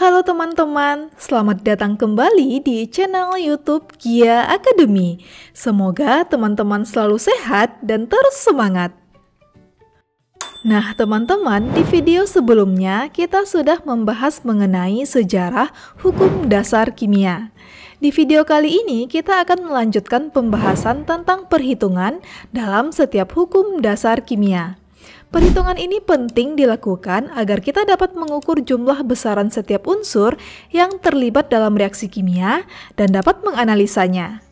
Halo teman-teman, selamat datang kembali di channel YouTube Kia Academy. Semoga teman-teman selalu sehat dan terus semangat. Nah, teman-teman, di video sebelumnya kita sudah membahas mengenai sejarah hukum dasar kimia. Di video kali ini kita akan melanjutkan pembahasan tentang perhitungan dalam setiap hukum dasar kimia. Perhitungan ini penting dilakukan agar kita dapat mengukur jumlah besaran setiap unsur yang terlibat dalam reaksi kimia dan dapat menganalisanya.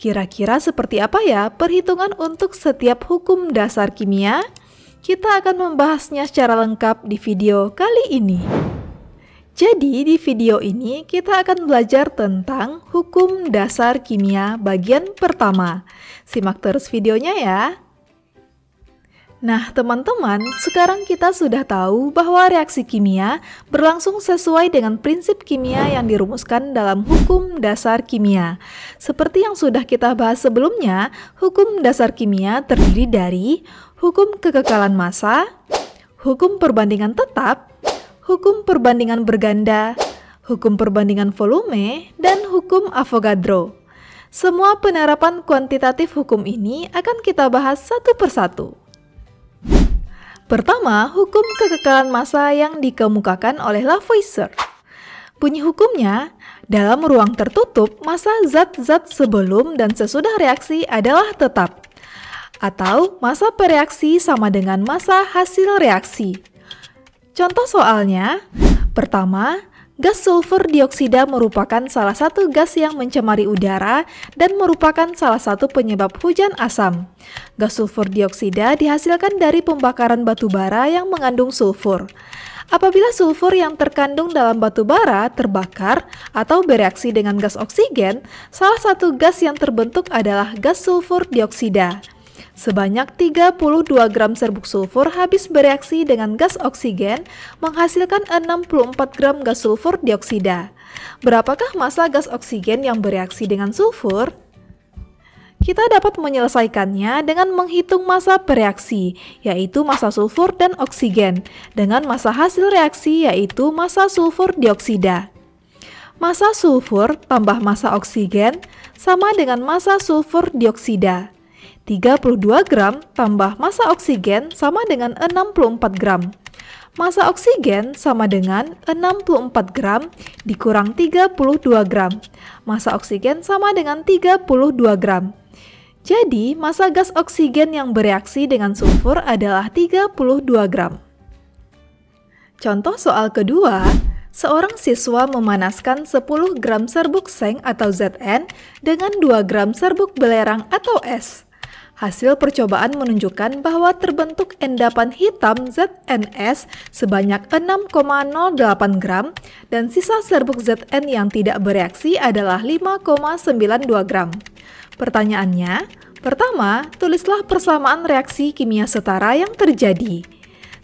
Kira-kira seperti apa ya perhitungan untuk setiap hukum dasar kimia? Kita akan membahasnya secara lengkap di video kali ini. Jadi, di video ini kita akan belajar tentang hukum dasar kimia bagian pertama. Simak terus videonya ya. Nah, teman-teman, sekarang kita sudah tahu bahwa reaksi kimia berlangsung sesuai dengan prinsip kimia yang dirumuskan dalam hukum dasar kimia. Seperti yang sudah kita bahas sebelumnya, hukum dasar kimia terdiri dari hukum kekekalan massa, hukum perbandingan tetap, hukum perbandingan berganda, hukum perbandingan volume, dan hukum Avogadro. Semua penerapan kuantitatif hukum ini akan kita bahas satu persatu. Pertama, hukum kekekalan massa yang dikemukakan oleh Lavoisier. Bunyi hukumnya, dalam ruang tertutup, massa zat-zat sebelum dan sesudah reaksi adalah tetap. Atau massa pereaksi sama dengan massa hasil reaksi. Contoh soalnya, pertama, Gas sulfur dioksida merupakan salah satu gas yang mencemari udara dan merupakan salah satu penyebab hujan asam. Gas sulfur dioksida dihasilkan dari pembakaran batu bara yang mengandung sulfur. Apabila sulfur yang terkandung dalam batu bara terbakar atau bereaksi dengan gas oksigen, salah satu gas yang terbentuk adalah gas sulfur dioksida. Sebanyak 32 gram serbuk sulfur habis bereaksi dengan gas oksigen menghasilkan 64 gram gas sulfur dioksida. Berapakah massa gas oksigen yang bereaksi dengan sulfur? Kita dapat menyelesaikannya dengan menghitung massa bereaksi, yaitu massa sulfur dan oksigen, dengan massa hasil reaksi yaitu massa sulfur dioksida. Massa sulfur tambah massa oksigen sama dengan massa sulfur dioksida. 32 gram tambah masa oksigen sama dengan 64 gram. Masa oksigen sama dengan 64 gram dikurang 32 gram. Masa oksigen sama dengan 32 gram. Jadi, masa gas oksigen yang bereaksi dengan sulfur adalah 32 gram. Contoh soal kedua, seorang siswa memanaskan 10 gram serbuk seng atau ZN dengan 2 gram serbuk belerang atau S. Hasil percobaan menunjukkan bahwa terbentuk endapan hitam ZNS sebanyak 6,08 gram dan sisa serbuk ZN yang tidak bereaksi adalah 5,92 gram. Pertanyaannya, pertama, tulislah persamaan reaksi kimia setara yang terjadi.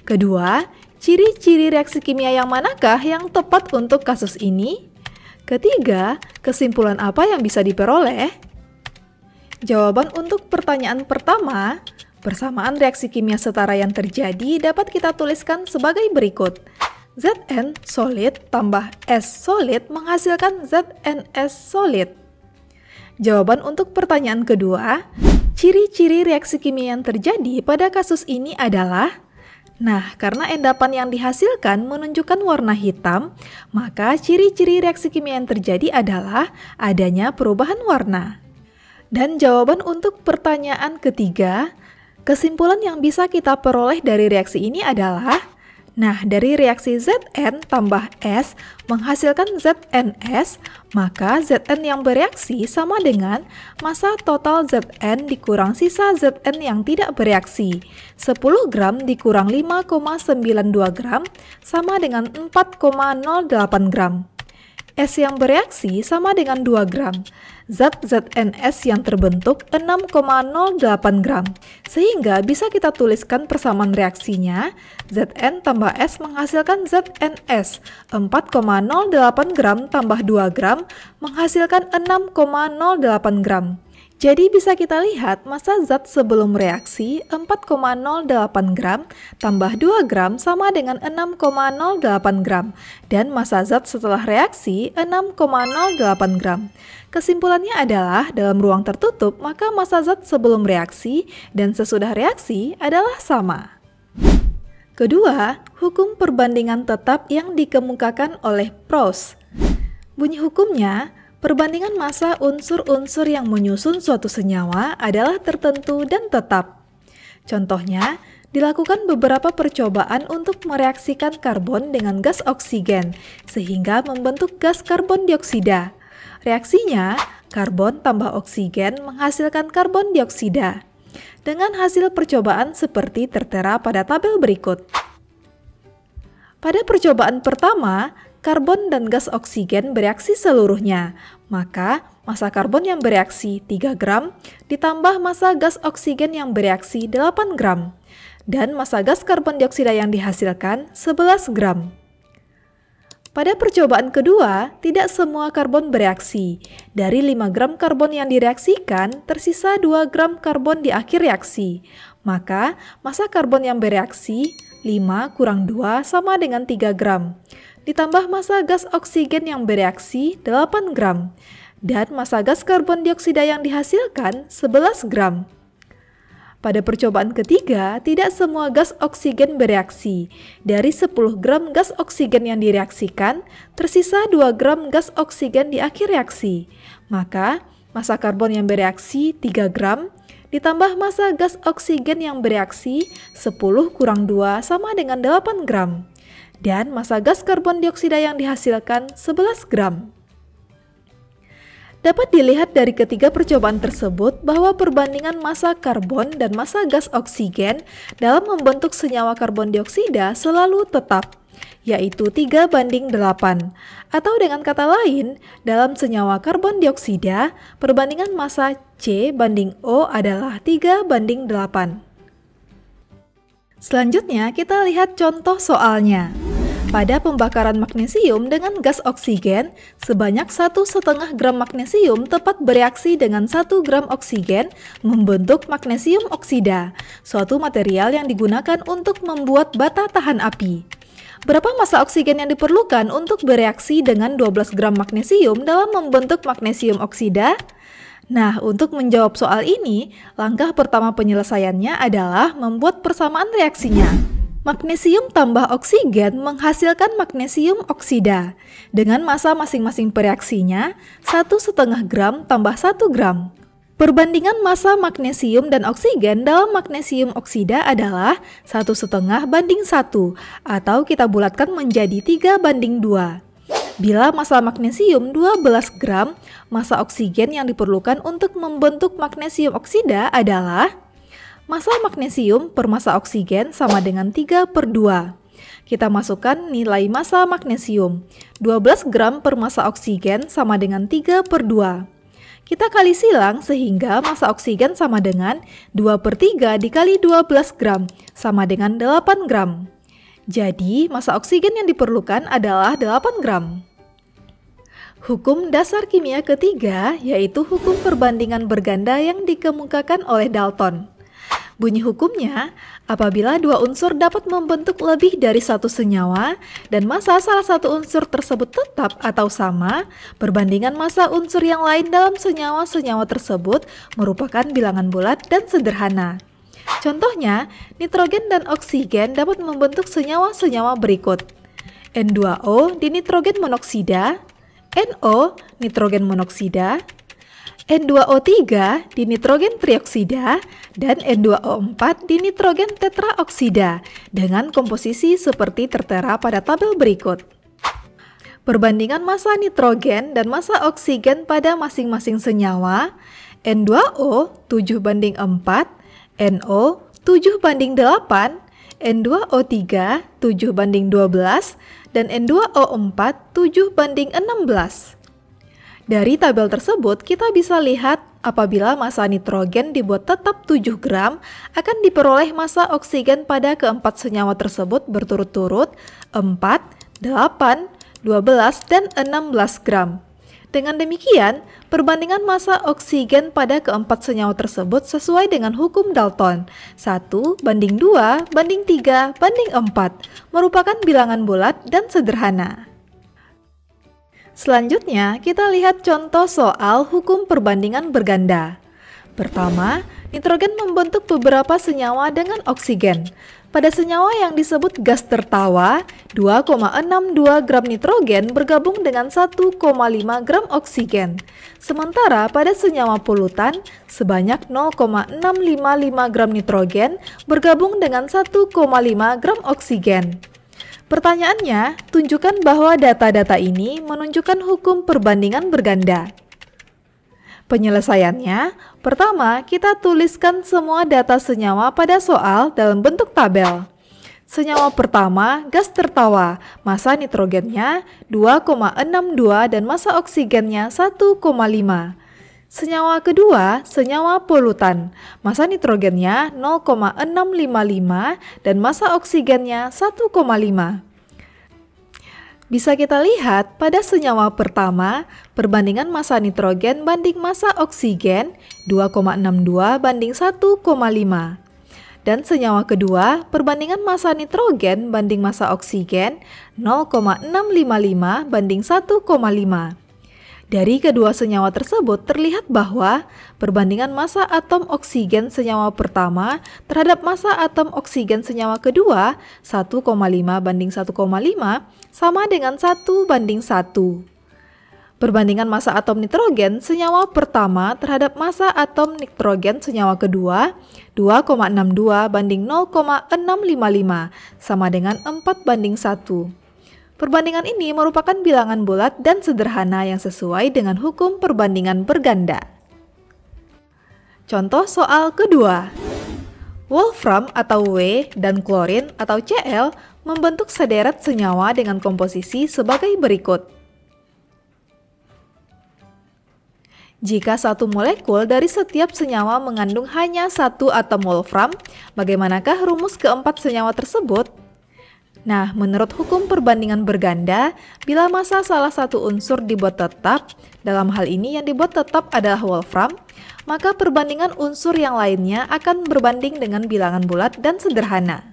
Kedua, ciri-ciri reaksi kimia yang manakah yang tepat untuk kasus ini? Ketiga, kesimpulan apa yang bisa diperoleh? Jawaban untuk pertanyaan pertama, persamaan reaksi kimia setara yang terjadi dapat kita tuliskan sebagai berikut. ZN solid tambah S solid menghasilkan ZNS solid. Jawaban untuk pertanyaan kedua, ciri-ciri reaksi kimia yang terjadi pada kasus ini adalah Nah, karena endapan yang dihasilkan menunjukkan warna hitam, maka ciri-ciri reaksi kimia yang terjadi adalah adanya perubahan warna. Dan jawaban untuk pertanyaan ketiga, kesimpulan yang bisa kita peroleh dari reaksi ini adalah Nah, dari reaksi Zn tambah S menghasilkan ZnS, maka Zn yang bereaksi sama dengan masa total Zn dikurang sisa Zn yang tidak bereaksi. 10 gram dikurang 5,92 gram sama dengan 4,08 gram. S yang bereaksi sama dengan 2 gram zat ZNS yang terbentuk 6,08 gram. Sehingga bisa kita tuliskan persamaan reaksinya, Zn tambah S menghasilkan ZNS, 4,08 gram tambah 2 gram menghasilkan 6,08 gram. Jadi bisa kita lihat masa zat sebelum reaksi 4,08 gram tambah 2 gram sama dengan 6,08 gram dan masa zat setelah reaksi 6,08 gram. Kesimpulannya adalah dalam ruang tertutup maka masa zat sebelum reaksi dan sesudah reaksi adalah sama. Kedua, hukum perbandingan tetap yang dikemukakan oleh Proust. Bunyi hukumnya, Perbandingan massa unsur-unsur yang menyusun suatu senyawa adalah tertentu dan tetap. Contohnya, dilakukan beberapa percobaan untuk mereaksikan karbon dengan gas oksigen sehingga membentuk gas karbon dioksida. Reaksinya, karbon tambah oksigen menghasilkan karbon dioksida. Dengan hasil percobaan seperti tertera pada tabel berikut. Pada percobaan pertama, karbon dan gas oksigen bereaksi seluruhnya. Maka, massa karbon yang bereaksi 3 gram ditambah massa gas oksigen yang bereaksi 8 gram dan massa gas karbon dioksida yang dihasilkan 11 gram. Pada percobaan kedua, tidak semua karbon bereaksi. Dari 5 gram karbon yang direaksikan, tersisa 2 gram karbon di akhir reaksi. Maka, massa karbon yang bereaksi 5 kurang 2 sama dengan 3 gram ditambah massa gas oksigen yang bereaksi 8 gram, dan massa gas karbon dioksida yang dihasilkan 11 gram. Pada percobaan ketiga, tidak semua gas oksigen bereaksi. Dari 10 gram gas oksigen yang direaksikan, tersisa 2 gram gas oksigen di akhir reaksi. Maka, massa karbon yang bereaksi 3 gram ditambah massa gas oksigen yang bereaksi 10 kurang 2 sama dengan 8 gram dan massa gas karbon dioksida yang dihasilkan 11 gram. Dapat dilihat dari ketiga percobaan tersebut bahwa perbandingan massa karbon dan massa gas oksigen dalam membentuk senyawa karbon dioksida selalu tetap, yaitu 3 banding 8. Atau dengan kata lain, dalam senyawa karbon dioksida, perbandingan massa C banding O adalah 3 banding 8. Selanjutnya, kita lihat contoh soalnya. Pada pembakaran magnesium dengan gas oksigen, sebanyak satu setengah gram magnesium tepat bereaksi dengan satu gram oksigen membentuk magnesium oksida, suatu material yang digunakan untuk membuat bata tahan api. Berapa massa oksigen yang diperlukan untuk bereaksi dengan 12 gram magnesium dalam membentuk magnesium oksida? Nah, untuk menjawab soal ini, langkah pertama penyelesaiannya adalah membuat persamaan reaksinya. Magnesium tambah oksigen menghasilkan magnesium oksida dengan massa masing-masing pereaksinya 1,5 gram tambah 1 gram. Perbandingan massa magnesium dan oksigen dalam magnesium oksida adalah 1,5 banding 1 atau kita bulatkan menjadi 3 banding 2. Bila massa magnesium 12 gram, massa oksigen yang diperlukan untuk membentuk magnesium oksida adalah Masa magnesium per masa oksigen sama dengan 3 per 2. Kita masukkan nilai masa magnesium. 12 gram per masa oksigen sama dengan 3 per 2. Kita kali silang sehingga masa oksigen sama dengan 2 per 3 dikali 12 gram sama dengan 8 gram. Jadi, masa oksigen yang diperlukan adalah 8 gram. Hukum dasar kimia ketiga yaitu hukum perbandingan berganda yang dikemukakan oleh Dalton. Bunyi hukumnya, apabila dua unsur dapat membentuk lebih dari satu senyawa dan massa salah satu unsur tersebut tetap atau sama, perbandingan massa unsur yang lain dalam senyawa-senyawa tersebut merupakan bilangan bulat dan sederhana. Contohnya, nitrogen dan oksigen dapat membentuk senyawa-senyawa berikut. N2O di nitrogen monoksida, NO nitrogen monoksida, N2O3 di nitrogen trioksida dan N2O4 di nitrogen tetraoksida dengan komposisi seperti tertera pada tabel berikut. Perbandingan massa nitrogen dan massa oksigen pada masing-masing senyawa N2O 7 banding 4, NO 7 banding 8, N2O3 7 banding 12, dan N2O4 7 banding 16. Dari tabel tersebut, kita bisa lihat apabila massa nitrogen dibuat tetap 7 gram, akan diperoleh massa oksigen pada keempat senyawa tersebut berturut-turut 4, 8, 12, dan 16 gram. Dengan demikian, perbandingan massa oksigen pada keempat senyawa tersebut sesuai dengan hukum Dalton. 1 banding 2 banding 3 banding 4 merupakan bilangan bulat dan sederhana. Selanjutnya, kita lihat contoh soal hukum perbandingan berganda. Pertama, nitrogen membentuk beberapa senyawa dengan oksigen. Pada senyawa yang disebut gas tertawa, 2,62 gram nitrogen bergabung dengan 1,5 gram oksigen. Sementara pada senyawa polutan, sebanyak 0,655 gram nitrogen bergabung dengan 1,5 gram oksigen. Pertanyaannya, tunjukkan bahwa data-data ini menunjukkan hukum perbandingan berganda. Penyelesaiannya, pertama kita tuliskan semua data senyawa pada soal dalam bentuk tabel. Senyawa pertama, gas tertawa, massa nitrogennya 2,62 dan massa oksigennya 1,5. Senyawa kedua, senyawa polutan. Massa nitrogennya 0,655 dan massa oksigennya 1,5. Bisa kita lihat pada senyawa pertama, perbandingan massa nitrogen banding massa oksigen 2,62 banding 1,5. Dan senyawa kedua, perbandingan massa nitrogen banding massa oksigen 0,655 banding 1,5. Dari kedua senyawa tersebut terlihat bahwa perbandingan massa atom oksigen senyawa pertama terhadap massa atom oksigen senyawa kedua 1,5 banding 1,5 sama dengan 1 banding 1. Perbandingan massa atom nitrogen senyawa pertama terhadap massa atom nitrogen senyawa kedua 2,62 banding 0,655 sama dengan 4 banding 1. Perbandingan ini merupakan bilangan bulat dan sederhana yang sesuai dengan hukum perbandingan berganda. Contoh soal kedua. Wolfram atau W dan klorin atau Cl membentuk sederet senyawa dengan komposisi sebagai berikut. Jika satu molekul dari setiap senyawa mengandung hanya satu atom wolfram, bagaimanakah rumus keempat senyawa tersebut? Nah, menurut hukum perbandingan berganda, bila masa salah satu unsur dibuat tetap, dalam hal ini yang dibuat tetap adalah wolfram, maka perbandingan unsur yang lainnya akan berbanding dengan bilangan bulat dan sederhana.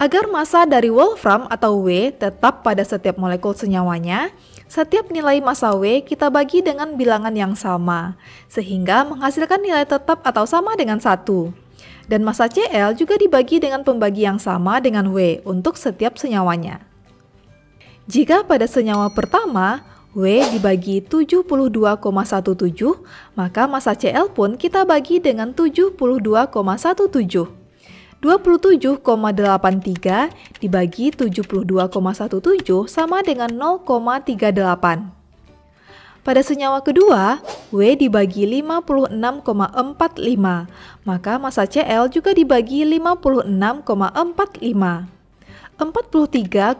Agar masa dari wolfram atau W tetap pada setiap molekul senyawanya, setiap nilai massa W kita bagi dengan bilangan yang sama, sehingga menghasilkan nilai tetap atau sama dengan satu. Dan massa CL juga dibagi dengan pembagi yang sama dengan W untuk setiap senyawanya. Jika pada senyawa pertama, W dibagi 72,17, maka massa CL pun kita bagi dengan 72,17. 27,83 dibagi 72,17 sama dengan 0,38. Pada senyawa kedua, W dibagi 56,45, maka massa Cl juga dibagi 56,45. 43,55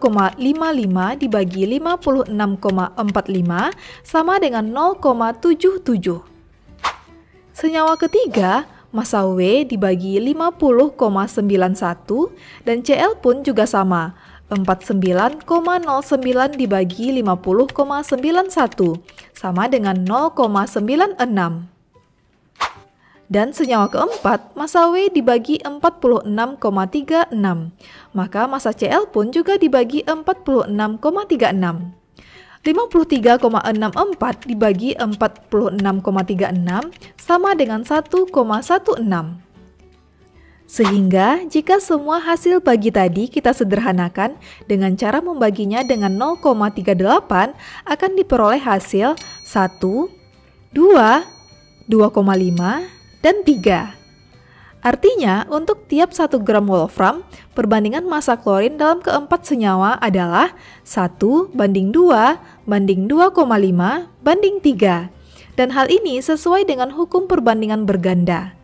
dibagi 56,45 sama dengan 0,77. Senyawa ketiga, massa W dibagi 50,91 dan Cl pun juga sama, 49,09 dibagi 50,91 sama dengan 0,96. Dan senyawa keempat, massa W dibagi 46,36, maka massa Cl pun juga dibagi 46,36. 53,64 dibagi 46,36 sama dengan 1,16. Sehingga jika semua hasil bagi tadi kita sederhanakan dengan cara membaginya dengan 0,38 akan diperoleh hasil 1, 2, 2,5, dan 3. Artinya, untuk tiap 1 gram wolfram, perbandingan massa klorin dalam keempat senyawa adalah 1 banding 2 banding 2,5 banding 3. Dan hal ini sesuai dengan hukum perbandingan berganda.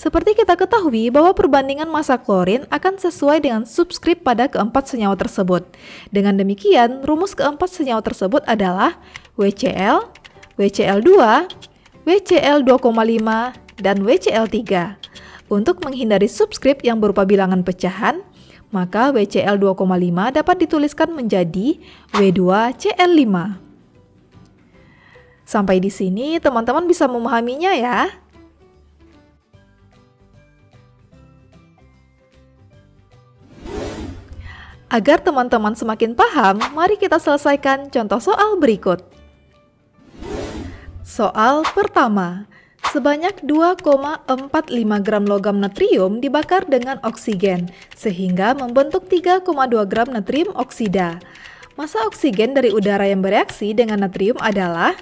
Seperti kita ketahui bahwa perbandingan massa klorin akan sesuai dengan subskrip pada keempat senyawa tersebut. Dengan demikian, rumus keempat senyawa tersebut adalah WCl, WCl2, WCl2,5, dan WCl3. Untuk menghindari subskrip yang berupa bilangan pecahan, maka WCl2,5 dapat dituliskan menjadi W2Cl5. Sampai di sini teman-teman bisa memahaminya ya. Agar teman-teman semakin paham, mari kita selesaikan contoh soal berikut. Soal pertama, sebanyak 2,45 gram logam natrium dibakar dengan oksigen, sehingga membentuk 3,2 gram natrium oksida. Masa oksigen dari udara yang bereaksi dengan natrium adalah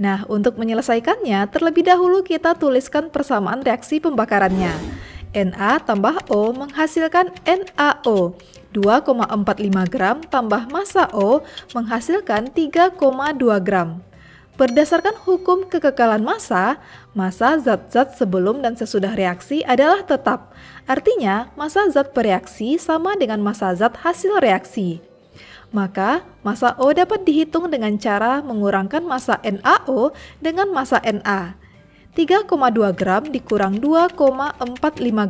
Nah, untuk menyelesaikannya, terlebih dahulu kita tuliskan persamaan reaksi pembakarannya. Na tambah O menghasilkan NaO. 2,45 gram tambah massa O menghasilkan 3,2 gram. Berdasarkan hukum kekekalan massa, massa zat-zat sebelum dan sesudah reaksi adalah tetap. Artinya, massa zat bereaksi sama dengan massa zat hasil reaksi. Maka, massa O dapat dihitung dengan cara mengurangkan massa NaO dengan massa Na. 3,2 gram dikurang 2,45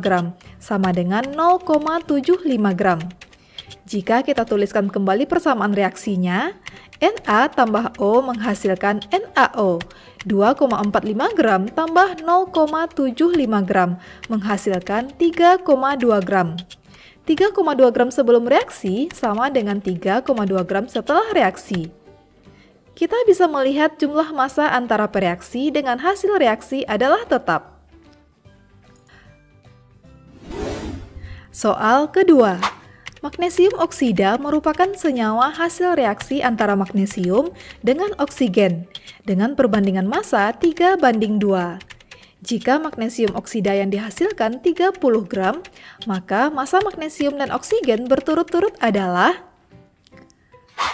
gram sama dengan 0,75 gram. Jika kita tuliskan kembali persamaan reaksinya, Na tambah O menghasilkan NaO. 2,45 gram tambah 0,75 gram menghasilkan 3,2 gram. 3,2 gram sebelum reaksi sama dengan 3,2 gram setelah reaksi kita bisa melihat jumlah massa antara bereaksi dengan hasil reaksi adalah tetap. Soal kedua, magnesium oksida merupakan senyawa hasil reaksi antara magnesium dengan oksigen dengan perbandingan massa 3 banding 2. Jika magnesium oksida yang dihasilkan 30 gram, maka massa magnesium dan oksigen berturut-turut adalah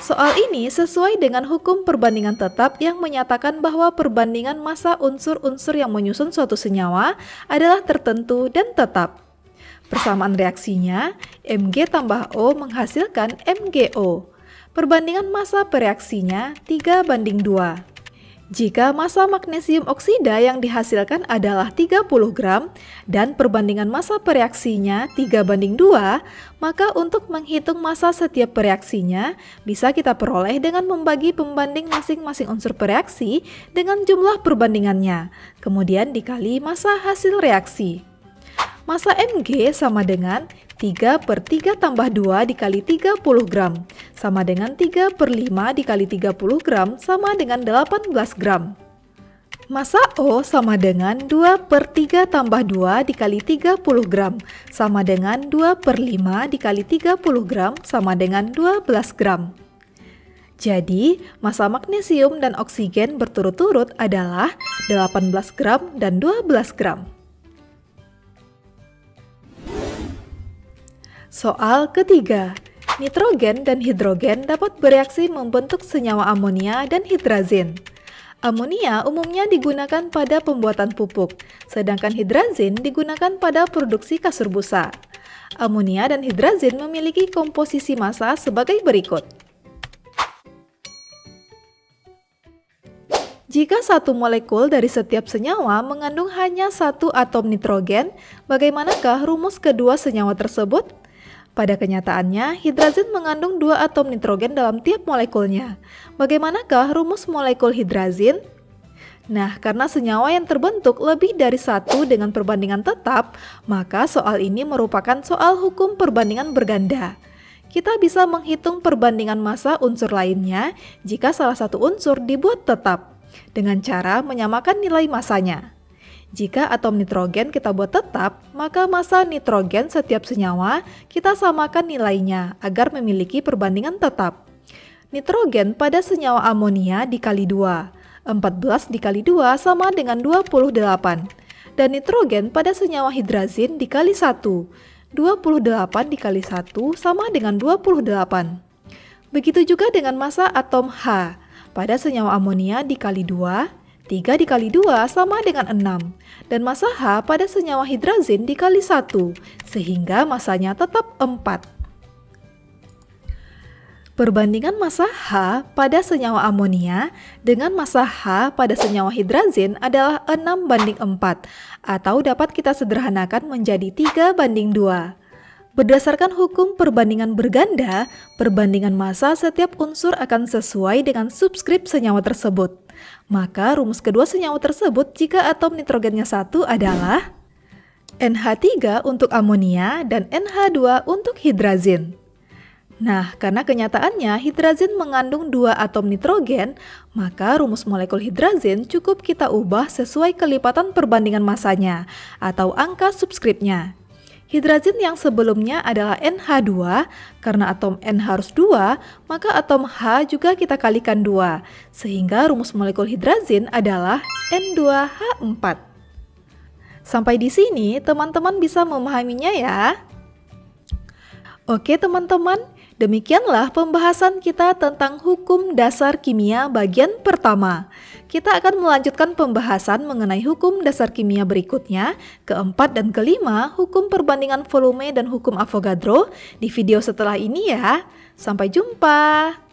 Soal ini sesuai dengan hukum perbandingan tetap yang menyatakan bahwa perbandingan massa unsur-unsur yang menyusun suatu senyawa adalah tertentu dan tetap. Persamaan reaksinya, Mg tambah O menghasilkan MgO. Perbandingan massa pereaksinya 3 banding 2. Jika massa magnesium oksida yang dihasilkan adalah 30 gram dan perbandingan massa pereaksinya 3 banding 2, maka untuk menghitung massa setiap pereaksinya bisa kita peroleh dengan membagi pembanding masing-masing unsur pereaksi dengan jumlah perbandingannya, kemudian dikali massa hasil reaksi. Masa mg sama dengan 3 per 3 tambah 2 dikali 30 gram, sama dengan 3 per 5 dikali 30 gram, sama dengan 18 gram. Masa O sama dengan 2 per 3 tambah 2 dikali 30 gram, sama dengan 2 per 5 dikali 30 gram, sama dengan 12 gram. Jadi, masa magnesium dan oksigen berturut-turut adalah 18 gram dan 12 gram. Soal ketiga, nitrogen dan hidrogen dapat bereaksi membentuk senyawa amonia dan hidrazin. Amonia umumnya digunakan pada pembuatan pupuk, sedangkan hidrazin digunakan pada produksi kasur busa. Amonia dan hidrazin memiliki komposisi massa sebagai berikut. Jika satu molekul dari setiap senyawa mengandung hanya satu atom nitrogen, bagaimanakah rumus kedua senyawa tersebut? Pada kenyataannya, hidrazin mengandung dua atom nitrogen dalam tiap molekulnya. Bagaimanakah rumus molekul hidrazin? Nah, karena senyawa yang terbentuk lebih dari satu dengan perbandingan tetap, maka soal ini merupakan soal hukum perbandingan berganda. Kita bisa menghitung perbandingan massa unsur lainnya jika salah satu unsur dibuat tetap, dengan cara menyamakan nilai massanya. Jika atom nitrogen kita buat tetap, maka massa nitrogen setiap senyawa kita samakan nilainya agar memiliki perbandingan tetap. Nitrogen pada senyawa amonia dikali 2. 14 dikali 2 sama dengan 28. Dan nitrogen pada senyawa hidrazin dikali 1. 28 dikali 1 sama dengan 28. Begitu juga dengan massa atom H. Pada senyawa amonia dikali 2, 3 dikali 2 sama dengan 6, dan masa H pada senyawa hidrazin dikali 1, sehingga masanya tetap 4. Perbandingan masa H pada senyawa amonia dengan masa H pada senyawa hidrazin adalah 6 banding 4 atau dapat kita sederhanakan menjadi 3 banding 2. Berdasarkan hukum perbandingan berganda, perbandingan massa setiap unsur akan sesuai dengan subskrip senyawa tersebut. Maka rumus kedua senyawa tersebut jika atom nitrogennya satu adalah NH3 untuk amonia dan NH2 untuk hidrazin. Nah, karena kenyataannya hidrazin mengandung dua atom nitrogen, maka rumus molekul hidrazin cukup kita ubah sesuai kelipatan perbandingan masanya atau angka subskripnya. Hidrazin yang sebelumnya adalah NH2, karena atom N harus 2, maka atom H juga kita kalikan 2, sehingga rumus molekul hidrazin adalah N2H4. Sampai di sini teman-teman bisa memahaminya ya. Oke teman-teman, Demikianlah pembahasan kita tentang hukum dasar kimia bagian pertama. Kita akan melanjutkan pembahasan mengenai hukum dasar kimia berikutnya, keempat dan kelima, hukum perbandingan volume dan hukum Avogadro di video setelah ini ya. Sampai jumpa!